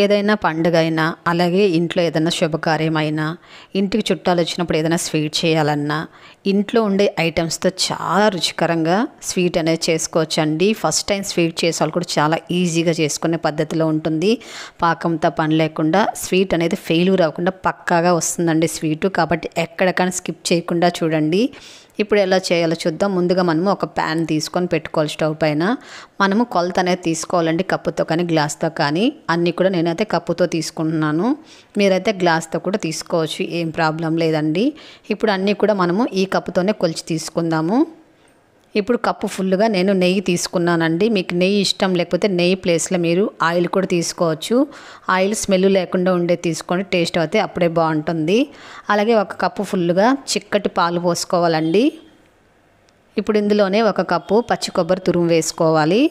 ఏదైనా పండుగ అయినా అలాగే ఇంట్లో ఏదైనా శుభకార్యమైనా ఇంటికి చుట్టాలు వచ్చినప్పుడు ఏదైనా స్వీట్ చేయాలన్నా ఇంట్లో ఉండే ఐటమ్స్తో చాలా రుచికరంగా స్వీట్ అనేది చేసుకోవచ్చు అండి ఫస్ట్ టైం స్వీట్ చేసేవాళ్ళు కూడా చాలా ఈజీగా చేసుకునే పద్ధతిలో ఉంటుంది పాకంతో పని లేకుండా స్వీట్ అనేది ఫెయిల్ రాకుండా పక్కాగా వస్తుందండి స్వీటు కాబట్టి ఎక్కడికైనా స్కిప్ చేయకుండా చూడండి ఇప్పుడు ఎలా చేయాలో చూద్దాం ముందుగా మనము ఒక ప్యాన్ తీసుకొని పెట్టుకోవాలి స్టవ్ పైన మనము కొలత అనేది తీసుకోవాలండి కప్పుతో కానీ గ్లాస్తో కానీ అన్నీ కూడా నేనైతే కప్పుతో తీసుకుంటున్నాను మీరైతే గ్లాస్తో కూడా తీసుకోవచ్చు ఏం ప్రాబ్లం లేదండి ఇప్పుడు అన్నీ కూడా మనము ఈ కప్పుతోనే కొలిచి తీసుకుందాము ఇప్పుడు కప్పు ఫుల్గా నేను నెయ్యి తీసుకున్నానండి మీకు నెయ్యి ఇష్టం లేకపోతే నెయ్యి ప్లేస్లో మీరు ఆయిల్ కూడా తీసుకోవచ్చు ఆయిల్ స్మెల్ లేకుండా ఉండే తీసుకొని టేస్ట్ అయితే అప్పుడే బాగుంటుంది అలాగే ఒక కప్పు ఫుల్గా చిక్కటి పాలు పోసుకోవాలండి ఇప్పుడు ఇందులోనే ఒక కప్పు పచ్చి కొబ్బరి తురుము వేసుకోవాలి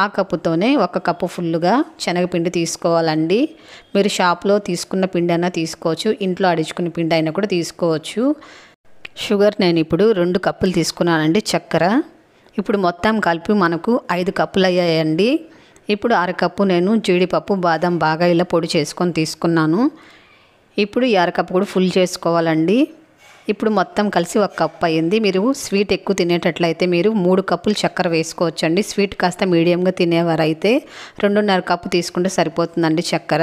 ఆ కప్పుతోనే ఒక కప్పు ఫుల్గా శనగపిండి తీసుకోవాలండి మీరు షాప్లో తీసుకున్న పిండి అయినా తీసుకోవచ్చు ఇంట్లో అడుచుకున్న పిండి అయినా కూడా తీసుకోవచ్చు షుగర్ నేను ఇప్పుడు రెండు కప్పులు తీసుకున్నానండి చక్కెర ఇప్పుడు మొత్తం కలిపి మనకు ఐదు కప్పులు అయ్యాయండి ఇప్పుడు అరకప్పు నేను జీడిపప్పు బాదం బాగా ఇలా పొడి చేసుకొని తీసుకున్నాను ఇప్పుడు ఈ అరకప్పు కూడా ఫుల్ చేసుకోవాలండి ఇప్పుడు మొత్తం కలిసి ఒక కప్ అయింది మీరు స్వీట్ ఎక్కువ తినేటట్లయితే మీరు మూడు కప్పులు చక్కెర వేసుకోవచ్చండి స్వీట్ కాస్త మీడియంగా తినేవారైతే రెండున్నర కప్పు తీసుకుంటే సరిపోతుందండి చక్కెర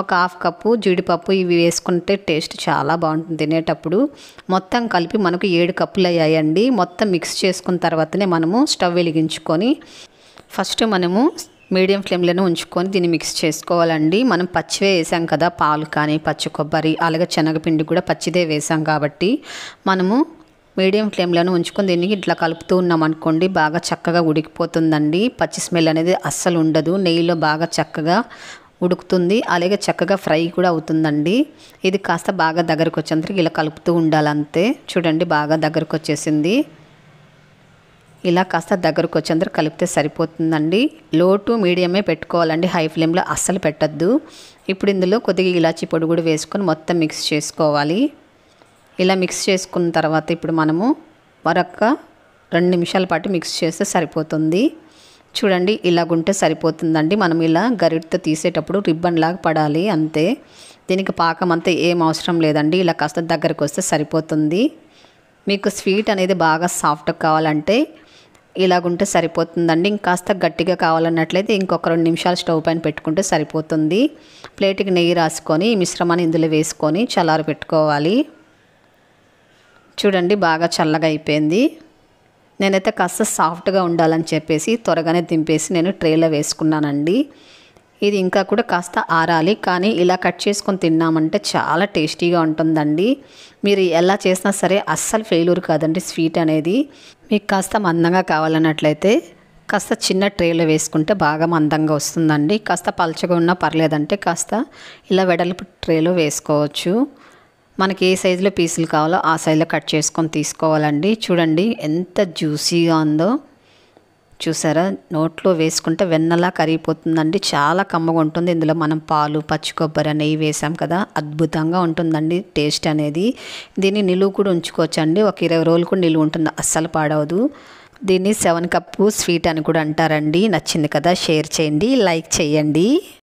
ఒక హాఫ్ కప్పు జీడిపప్పు ఇవి వేసుకుంటే టేస్ట్ చాలా బాగుంటుంది తినేటప్పుడు మొత్తం కలిపి మనకు ఏడు కప్పులు అయ్యాయండి మొత్తం మిక్స్ చేసుకున్న తర్వాతనే మనము స్టవ్ వెలిగించుకొని ఫస్ట్ మనము మీడియం ఫ్లేమ్లోనే ఉంచుకొని దీన్ని మిక్స్ చేసుకోవాలండి మనం పచ్చివే వేసాం కదా పాలు కానీ పచ్చి కొబ్బరి అలాగే శనగపిండి కూడా పచ్చిదే వేసాం కాబట్టి మనము మీడియం ఫ్లేమ్లోనే ఉంచుకొని దీన్ని ఇట్లా కలుపుతూ ఉన్నాం అనుకోండి బాగా చక్కగా ఉడికిపోతుందండి పచ్చి స్మెల్ అనేది అస్సలు ఉండదు నెయ్యిలో బాగా చక్కగా ఉడుకుతుంది అలాగే చక్కగా ఫ్రై కూడా అవుతుందండి ఇది కాస్త బాగా దగ్గరకు వచ్చేంతరికి ఇలా కలుపుతూ ఉండాలంతే చూడండి బాగా దగ్గరకు వచ్చేసింది ఇలా కాస్త దగ్గరకు వచ్చేందరూ కలిపితే సరిపోతుందండి లో టు మీడియమే పెట్టుకోవాలండి హై ఫ్లేమ్లో అస్సలు పెట్టద్దు ఇప్పుడు ఇందులో కొద్దిగా ఇలాచి పొడి కూడా వేసుకొని మొత్తం మిక్స్ చేసుకోవాలి ఇలా మిక్స్ చేసుకున్న తర్వాత ఇప్పుడు మనము మరొక రెండు నిమిషాల పాటు మిక్స్ చేస్తే సరిపోతుంది చూడండి ఇలాగుంటే సరిపోతుందండి మనం ఇలా గరిటితో తీసేటప్పుడు రిబ్బన్ లాగా పడాలి అంతే దీనికి పాకం అంతా ఏం అవసరం లేదండి ఇలా కాస్త దగ్గరకు వస్తే సరిపోతుంది మీకు స్వీట్ అనేది బాగా సాఫ్ట్ కావాలంటే ఇలాగుంటే సరిపోతుందండి ఇంకాస్త గట్టిగా కావాలన్నట్లయితే ఇంకొక రెండు నిమిషాలు స్టవ్ పైన పెట్టుకుంటే సరిపోతుంది ప్లేట్కి నెయ్యి రాసుకొని ఈ మిశ్రమాన్ని ఇందులో వేసుకొని చల్లారు పెట్టుకోవాలి చూడండి బాగా చల్లగా అయిపోయింది నేనైతే కాస్త సాఫ్ట్గా ఉండాలని చెప్పేసి త్వరగానే దింపేసి నేను ట్రేలో వేసుకున్నానండి ఇది ఇంకా కూడా కాస్త ఆరాలి కానీ ఇలా కట్ చేసుకొని తిన్నామంటే చాలా టేస్టీగా ఉంటుందండి మీరు ఎలా చేసినా సరే అస్సలు ఫెయిల్యూర్ కాదండి స్వీట్ అనేది మీకు కాస్త మందంగా కావాలన్నట్లయితే కాస్త చిన్న ట్రేలో వేసుకుంటే బాగా మందంగా వస్తుందండి కాస్త పలచగా ఉన్నా పర్లేదంటే కాస్త ఇలా వెడల్పు ట్రేలో వేసుకోవచ్చు మనకి ఏ సైజులో పీసులు కావాలో ఆ సైజులో కట్ చేసుకొని తీసుకోవాలండి చూడండి ఎంత జ్యూసీగా ఉందో చూసారా నోట్లో వేసుకుంటే వెన్నలా కరిగిపోతుందండి చాలా కమ్మగా ఉంటుంది ఇందులో మనం పాలు పచ్చి కొబ్బరి నెయ్యి వేసాం కదా అద్భుతంగా ఉంటుందండి టేస్ట్ అనేది దీన్ని నిలువు కూడా ఉంచుకోవచ్చండి ఒక ఇరవై రోజులు కూడా నిలువు ఉంటుంది అస్సలు పాడవదు దీన్ని సెవెన్ కప్పు స్వీట్ అని కూడా అంటారండి నచ్చింది కదా షేర్ చేయండి లైక్ చేయండి